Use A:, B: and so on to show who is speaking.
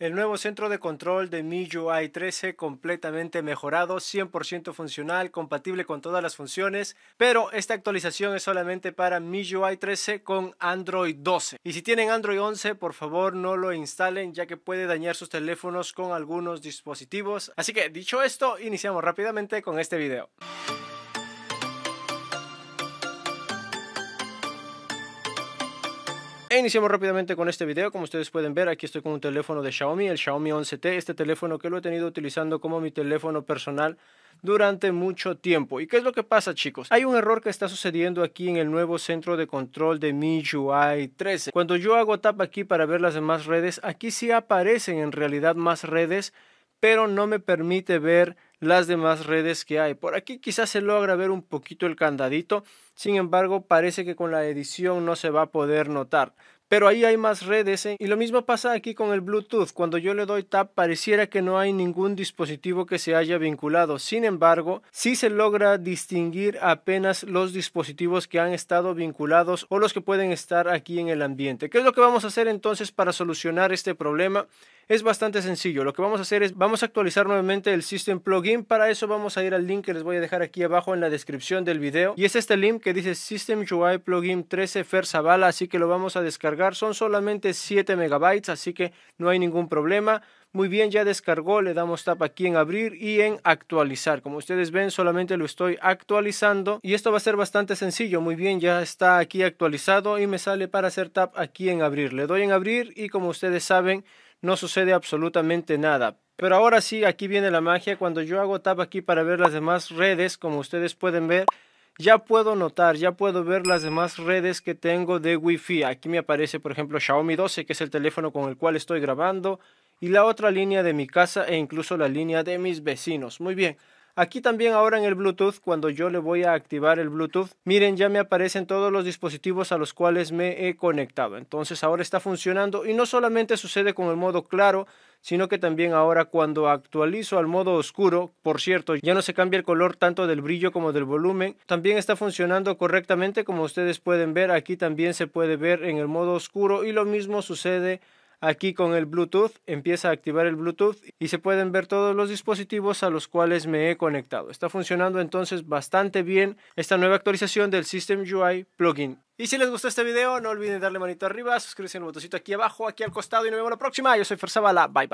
A: El nuevo centro de control de MIUI 13 completamente mejorado, 100% funcional, compatible con todas las funciones, pero esta actualización es solamente para MIUI 13 con Android 12. Y si tienen Android 11, por favor no lo instalen ya que puede dañar sus teléfonos con algunos dispositivos. Así que dicho esto, iniciamos rápidamente con este video. E iniciamos rápidamente con este video. Como ustedes pueden ver, aquí estoy con un teléfono de Xiaomi, el Xiaomi 11T. Este teléfono que lo he tenido utilizando como mi teléfono personal durante mucho tiempo. ¿Y qué es lo que pasa, chicos? Hay un error que está sucediendo aquí en el nuevo centro de control de MIUI 13. Cuando yo hago tap aquí para ver las demás redes, aquí sí aparecen en realidad más redes, pero no me permite ver las demás redes que hay. Por aquí quizás se logra ver un poquito el candadito, sin embargo parece que con la edición no se va a poder notar. Pero ahí hay más redes ¿eh? y lo mismo pasa aquí con el Bluetooth. Cuando yo le doy tap pareciera que no hay ningún dispositivo que se haya vinculado. Sin embargo, sí se logra distinguir apenas los dispositivos que han estado vinculados o los que pueden estar aquí en el ambiente. ¿Qué es lo que vamos a hacer entonces para solucionar este problema? Es bastante sencillo. Lo que vamos a hacer es vamos a actualizar nuevamente el System Plugin. Para eso vamos a ir al link que les voy a dejar aquí abajo en la descripción del video. Y es este link que dice System UI Plugin 13 Fer Zavala. Así que lo vamos a descargar son solamente 7 megabytes, así que no hay ningún problema. Muy bien, ya descargó, le damos tap aquí en abrir y en actualizar. Como ustedes ven, solamente lo estoy actualizando y esto va a ser bastante sencillo. Muy bien, ya está aquí actualizado y me sale para hacer tap aquí en abrir. Le doy en abrir y como ustedes saben, no sucede absolutamente nada. Pero ahora sí, aquí viene la magia. Cuando yo hago tap aquí para ver las demás redes, como ustedes pueden ver, ya puedo notar, ya puedo ver las demás redes que tengo de Wi-Fi. Aquí me aparece, por ejemplo, Xiaomi 12, que es el teléfono con el cual estoy grabando, y la otra línea de mi casa e incluso la línea de mis vecinos. Muy bien. Aquí también ahora en el Bluetooth, cuando yo le voy a activar el Bluetooth, miren, ya me aparecen todos los dispositivos a los cuales me he conectado. Entonces ahora está funcionando y no solamente sucede con el modo claro, sino que también ahora cuando actualizo al modo oscuro, por cierto, ya no se cambia el color tanto del brillo como del volumen, también está funcionando correctamente como ustedes pueden ver, aquí también se puede ver en el modo oscuro y lo mismo sucede aquí con el Bluetooth, empieza a activar el Bluetooth y se pueden ver todos los dispositivos a los cuales me he conectado. Está funcionando entonces bastante bien esta nueva actualización del System UI plugin. Y si les gustó este video, no olviden darle manito arriba, suscribirse al botoncito aquí abajo, aquí al costado y nos vemos la próxima. Yo soy Ferzabala, bye bye.